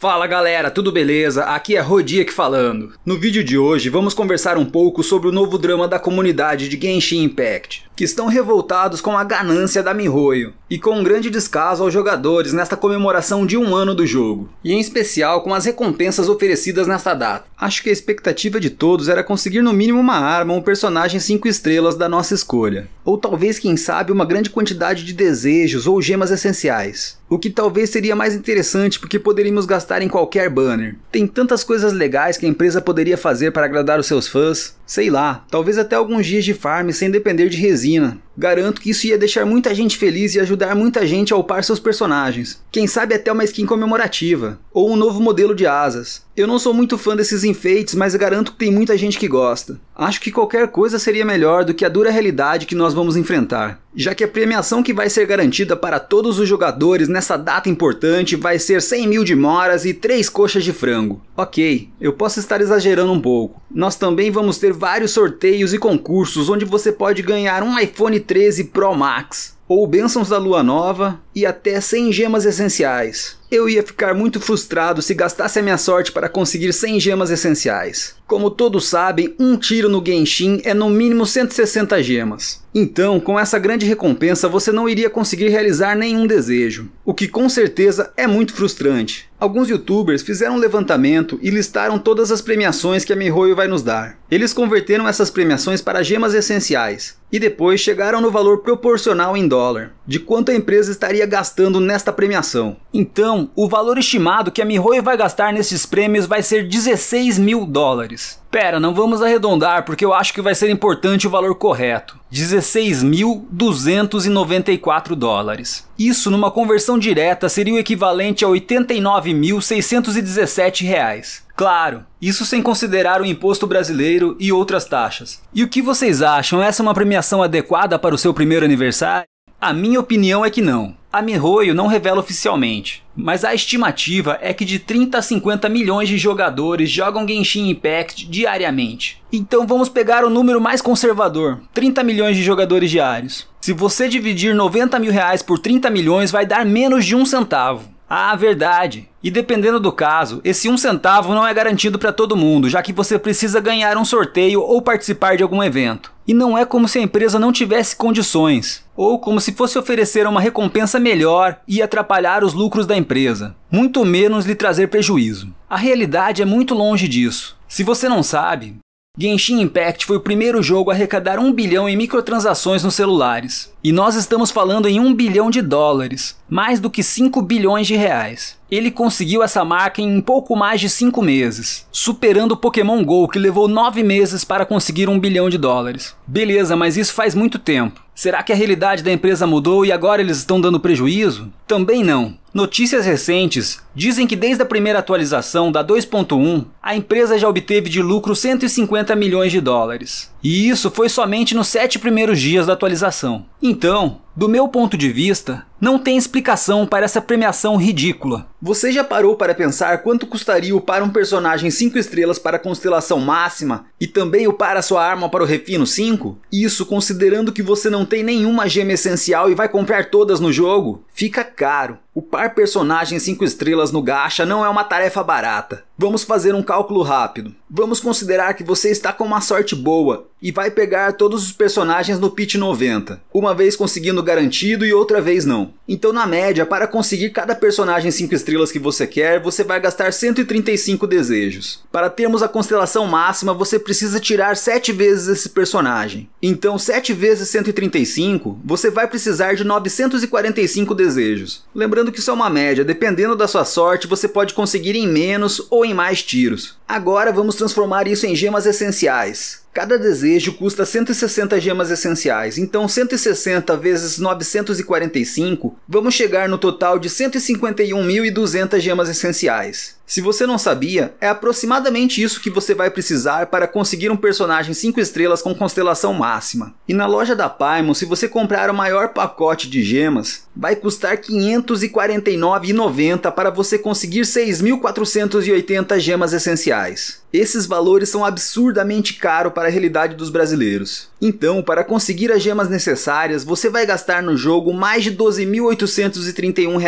Fala galera, tudo beleza? Aqui é que falando. No vídeo de hoje vamos conversar um pouco sobre o novo drama da comunidade de Genshin Impact, que estão revoltados com a ganância da Mihoyo e com um grande descaso aos jogadores nesta comemoração de um ano do jogo, e em especial com as recompensas oferecidas nesta data. Acho que a expectativa de todos era conseguir no mínimo uma arma ou um personagem 5 estrelas da nossa escolha, ou talvez quem sabe uma grande quantidade de desejos ou gemas essenciais. O que talvez seria mais interessante porque poderíamos gastar em qualquer banner. Tem tantas coisas legais que a empresa poderia fazer para agradar os seus fãs. Sei lá, talvez até alguns dias de farm sem depender de resina. Garanto que isso ia deixar muita gente feliz e ajudar muita gente a upar seus personagens. Quem sabe até uma skin comemorativa, ou um novo modelo de asas. Eu não sou muito fã desses enfeites, mas garanto que tem muita gente que gosta. Acho que qualquer coisa seria melhor do que a dura realidade que nós vamos enfrentar, já que a premiação que vai ser garantida para todos os jogadores nessa data importante vai ser 100 mil de moras e 3 coxas de frango. Ok, eu posso estar exagerando um pouco, nós também vamos ter vários sorteios e concursos onde você pode ganhar um iPhone 13 Pro Max, ou Bênçãos da Lua Nova, e até 100 gemas essenciais. Eu ia ficar muito frustrado se gastasse a minha sorte para conseguir 100 gemas essenciais. Como todos sabem, um tiro no Genshin é no mínimo 160 gemas. Então, com essa grande recompensa, você não iria conseguir realizar nenhum desejo, o que com certeza é muito frustrante. Alguns youtubers fizeram um levantamento e listaram todas as premiações que a MiHoYo vai nos dar. Eles converteram essas premiações para gemas essenciais e depois chegaram no valor proporcional em dólar, de quanto a empresa estaria gastando nesta premiação. Então, o valor estimado que a Mihoyo vai gastar nesses prêmios vai ser 16 mil dólares. Pera, não vamos arredondar porque eu acho que vai ser importante o valor correto. 16.294 dólares. Isso numa conversão direta seria o equivalente a 89.617 reais. Claro, isso sem considerar o imposto brasileiro e outras taxas. E o que vocês acham? Essa é uma premiação adequada para o seu primeiro aniversário? A minha opinião é que não. A Mihoyo não revela oficialmente, mas a estimativa é que de 30 a 50 milhões de jogadores jogam Genshin Impact diariamente. Então vamos pegar o número mais conservador, 30 milhões de jogadores diários. Se você dividir 90 mil reais por 30 milhões vai dar menos de um centavo. Ah, verdade. E dependendo do caso, esse um centavo não é garantido para todo mundo, já que você precisa ganhar um sorteio ou participar de algum evento. E não é como se a empresa não tivesse condições, ou como se fosse oferecer uma recompensa melhor e atrapalhar os lucros da empresa, muito menos lhe trazer prejuízo. A realidade é muito longe disso. Se você não sabe, Genshin Impact foi o primeiro jogo a arrecadar 1 bilhão em microtransações nos celulares. E nós estamos falando em 1 bilhão de dólares, mais do que 5 bilhões de reais. Ele conseguiu essa marca em pouco mais de 5 meses, superando o Pokémon GO que levou 9 meses para conseguir 1 bilhão de dólares. Beleza, mas isso faz muito tempo. Será que a realidade da empresa mudou e agora eles estão dando prejuízo? Também não. Notícias recentes Dizem que desde a primeira atualização da 2.1, a empresa já obteve de lucro 150 milhões de dólares. E isso foi somente nos sete primeiros dias da atualização. Então, do meu ponto de vista, não tem explicação para essa premiação ridícula. Você já parou para pensar quanto custaria o para um personagem 5 estrelas para a constelação máxima e também o para sua arma para o refino 5? Isso considerando que você não tem nenhuma gema essencial e vai comprar todas no jogo? Fica caro. O par personagem 5 estrelas estrelas no gacha não é uma tarefa barata. Vamos fazer um cálculo rápido. Vamos considerar que você está com uma sorte boa e vai pegar todos os personagens no pit 90, uma vez conseguindo garantido e outra vez não. Então, na média, para conseguir cada personagem 5 estrelas que você quer, você vai gastar 135 desejos. Para termos a constelação máxima, você precisa tirar 7 vezes esse personagem. Então, 7 vezes 135, você vai precisar de 945 desejos. Lembrando que isso é uma média, dependendo da sua sorte, você pode conseguir em menos ou em mais tiros. Agora vamos transformar isso em gemas essenciais. Cada desejo custa 160 gemas essenciais, então 160 vezes 945, vamos chegar no total de 151.200 gemas essenciais. Se você não sabia, é aproximadamente isso que você vai precisar para conseguir um personagem 5 estrelas com constelação máxima. E na loja da Paimon, se você comprar o maior pacote de gemas, vai custar R$ 549,90 para você conseguir 6.480 gemas essenciais. Esses valores são absurdamente caros para a realidade dos brasileiros. Então, para conseguir as gemas necessárias, você vai gastar no jogo mais de R$ 12.831.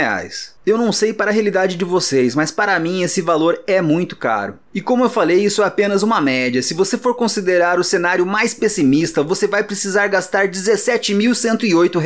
Eu não sei para a realidade de vocês, mas para mim esse valor é muito caro. E como eu falei, isso é apenas uma média. Se você for considerar o cenário mais pessimista, você vai precisar gastar R$ 17.108.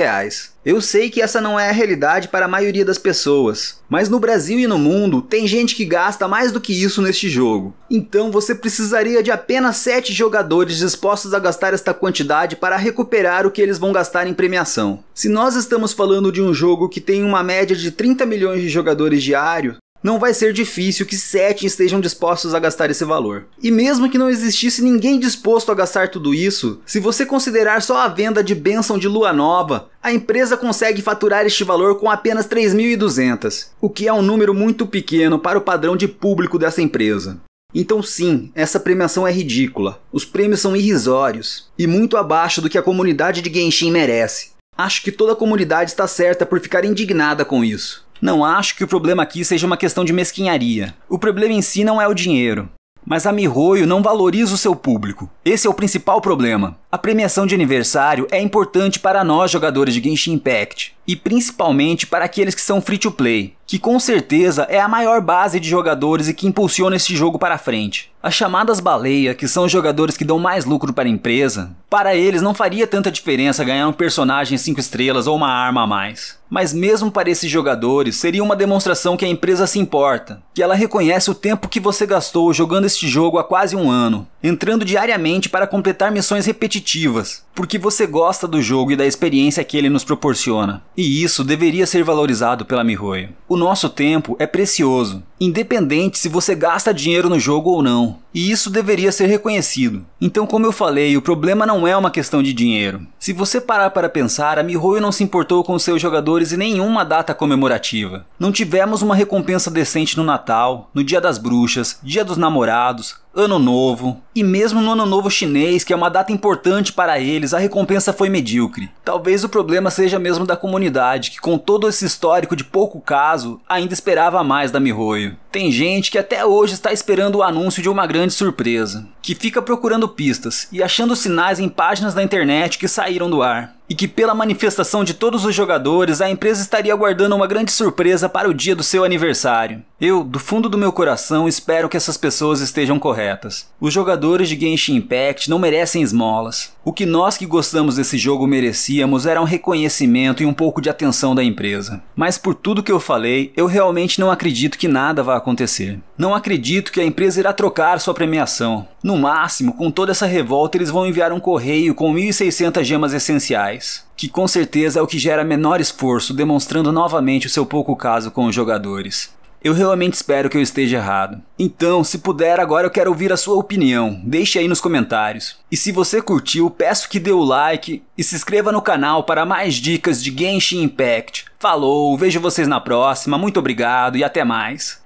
Eu sei que essa não é a realidade para a maioria das pessoas, mas no Brasil e no mundo tem gente que gasta mais do que isso neste jogo. Então você precisaria de apenas 7 jogadores dispostos a gastar esta quantidade para recuperar o que eles vão gastar em premiação. Se nós estamos falando de um jogo que tem uma média de 30 milhões de jogadores diário, não vai ser difícil que sete estejam dispostos a gastar esse valor. E mesmo que não existisse ninguém disposto a gastar tudo isso, se você considerar só a venda de bênção de lua nova, a empresa consegue faturar este valor com apenas 3.200, o que é um número muito pequeno para o padrão de público dessa empresa. Então, sim, essa premiação é ridícula. Os prêmios são irrisórios e muito abaixo do que a comunidade de Genshin merece. Acho que toda a comunidade está certa por ficar indignada com isso. Não acho que o problema aqui seja uma questão de mesquinharia. O problema em si não é o dinheiro. Mas a Mihoyo não valoriza o seu público. Esse é o principal problema. A premiação de aniversário é importante para nós jogadores de Genshin Impact, e principalmente para aqueles que são free to play, que com certeza é a maior base de jogadores e que impulsiona este jogo para frente. As chamadas baleia, que são os jogadores que dão mais lucro para a empresa, para eles não faria tanta diferença ganhar um personagem 5 estrelas ou uma arma a mais. Mas mesmo para esses jogadores, seria uma demonstração que a empresa se importa, que ela reconhece o tempo que você gastou jogando este jogo há quase um ano, entrando diariamente para completar missões repetitivas, porque você gosta do jogo e da experiência que ele nos proporciona. E isso deveria ser valorizado pela MiHoYo. O nosso tempo é precioso, independente se você gasta dinheiro no jogo ou não. E isso deveria ser reconhecido. Então, como eu falei, o problema não é uma questão de dinheiro. Se você parar para pensar, a MiHoYo não se importou com seus jogadores em nenhuma data comemorativa. Não tivemos uma recompensa decente no Natal, no Dia das Bruxas, Dia dos Namorados, Ano Novo. E mesmo no Ano Novo chinês, que é uma data importante para eles, a recompensa foi medíocre. Talvez o problema seja mesmo da comunidade, que com todo esse histórico de pouco caso, ainda esperava mais da Mihoyo. Tem gente que até hoje está esperando o anúncio de uma grande surpresa, que fica procurando pistas e achando sinais em páginas da internet que saíram do ar, e que pela manifestação de todos os jogadores, a empresa estaria guardando uma grande surpresa para o dia do seu aniversário. Eu, do fundo do meu coração, espero que essas pessoas estejam corretas. Os jogadores de Genshin Impact não merecem esmolas. O que nós que gostamos desse jogo merecíamos era um reconhecimento e um pouco de atenção da empresa. Mas por tudo que eu falei, eu realmente não acredito que nada vá acontecer. Não acredito que a empresa irá trocar sua premiação. No máximo, com toda essa revolta, eles vão enviar um correio com 1.600 gemas essenciais, que com certeza é o que gera menor esforço, demonstrando novamente o seu pouco caso com os jogadores. Eu realmente espero que eu esteja errado. Então, se puder, agora eu quero ouvir a sua opinião. Deixe aí nos comentários. E se você curtiu, peço que dê o like e se inscreva no canal para mais dicas de Genshin Impact. Falou, vejo vocês na próxima. Muito obrigado e até mais.